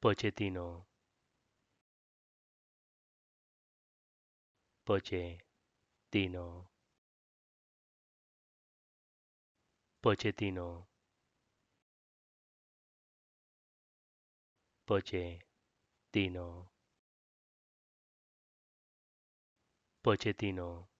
Pochettino. Pochettino. Pochettino. Pochettino. Pochettino.